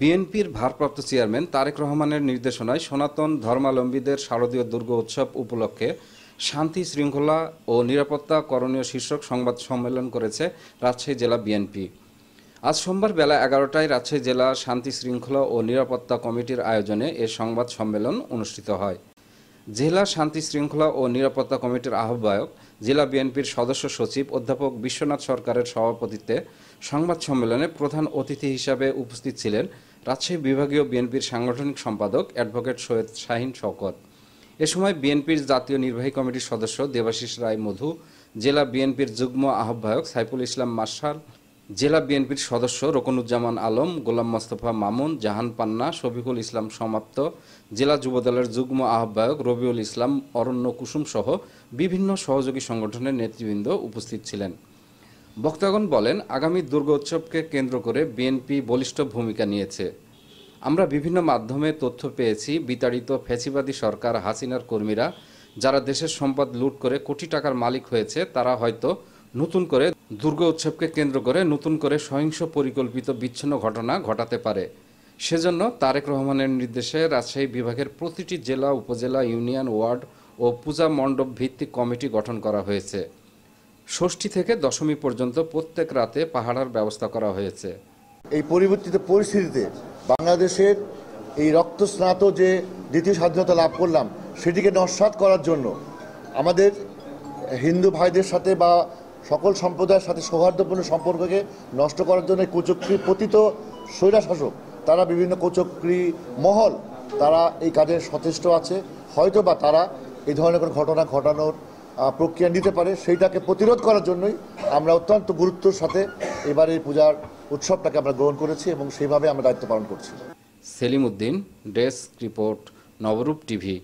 বিএনপির ভারপ্রাপ্ত চেয়ারম্যান তারেক রহমানের নির্দেশনায় সনাতন ধর্মালম্বীদের শারদীয় দুর্গ উৎসব উপলক্ষে শান্তি শৃঙ্খলা ও নিরাপত্তা করণীয় শীর্ষক সংবাদ সম্মেলন করেছে রাজশাহী জেলা বিএনপি আজ সোমবার বেলা এগারোটায় রাজশাহী জেলা শান্তি শৃঙ্খলা ও নিরাপত্তা কমিটির আয়োজনে এ সংবাদ সম্মেলন অনুষ্ঠিত হয় জেলা শান্তি শৃঙ্খলা ও নিরাপত্তা কমিটির আহ্বায়ক জেলা বিএনপির সদস্য সচিব অধ্যাপক বিশ্বনাথ সরকারের সভাপতিত্বে সংবাদ সম্মেলনে প্রধান অতিথি হিসাবে উপস্থিত ছিলেন রাজশাহী বিভাগীয় বিএনপির সাংগঠনিক সম্পাদক অ্যাডভোকেট সৈয়দ শাহিন শওকত এ সময় বিএনপির জাতীয় নির্বাহী কমিটির সদস্য দেবাশিস রায় মধু জেলা বিএনপির যুগ্ম আহ্বায়ক সাইফুল ইসলাম মার্শাল জেলা বিএনপির সদস্য রোকনুজ্জামান আলম গোলাম মোস্তফা মামুন জাহান পান্না শফিকুল ইসলাম সমাপ্ত জেলা যুবদলের যুগ্ম আহ্বায়ক রবিউল ইসলাম অরণ্য কুসুম সহ বিভিন্ন সহযোগী সংগঠনের নেতৃবৃন্দ উপস্থিত ছিলেন বক্তাগণ বলেন আগামী দুর্গোৎসবকে কেন্দ্র করে বিএনপি বলিষ্ঠ ভূমিকা নিয়েছে আমরা বিভিন্ন মাধ্যমে তথ্য পেয়েছি বিতাড়িত ফেসিবাদী সরকার হাসিনার কর্মীরা যারা দেশের সম্পদ লুট করে কোটি টাকার মালিক হয়েছে তারা হয়তো নতুন করে দুর্গ উৎসবকে কেন্দ্র করে নতুন করে সহিংস পরিকল্পিত বিচ্ছিন্ন ঘটনা ঘটাতে পারে সেজন্য তারেক রহমানের নির্দেশে রাজশাহী বিভাগের প্রতিটি জেলা উপজেলা ইউনিয়ন ওয়ার্ড ও পূজা মণ্ডপ ভিত্তিক কমিটি গঠন করা হয়েছে ষষ্ঠী থেকে দশমী পর্যন্ত প্রত্যেক রাতে পাহাড়ার ব্যবস্থা করা হয়েছে এই পরিবর্তিত পরিস্থিতিতে বাংলাদেশের এই রক্তস্নাত যে দ্বিতীয় স্বাধীনতা লাভ করলাম সেটিকে নস্বাত করার জন্য আমাদের হিন্দু ভাইদের সাথে বা সকল সম্প্রদায়ের সাথে সৌহার্দ্যপূর্ণ সম্পর্ককে নষ্ট করার জন্য কুচক্রি পতিত স্বৈরাশাসক তারা বিভিন্ন কুচক্রি মহল তারা এই কাজে সচেষ্ট আছে হয়তো বা তারা এই ধরনের কোনো ঘটনা ঘটানোর প্রক্রিয়া নিতে পারে সেইটাকে প্রতিরোধ করার জন্যই আমরা অত্যন্ত গুরুত্বর সাথে এবার এই পূজার উৎসবটাকে আমরা গ্রহণ করেছি এবং সেইভাবে আমরা দায়িত্ব পালন করছি Selim Uddin desk report Nabarup TV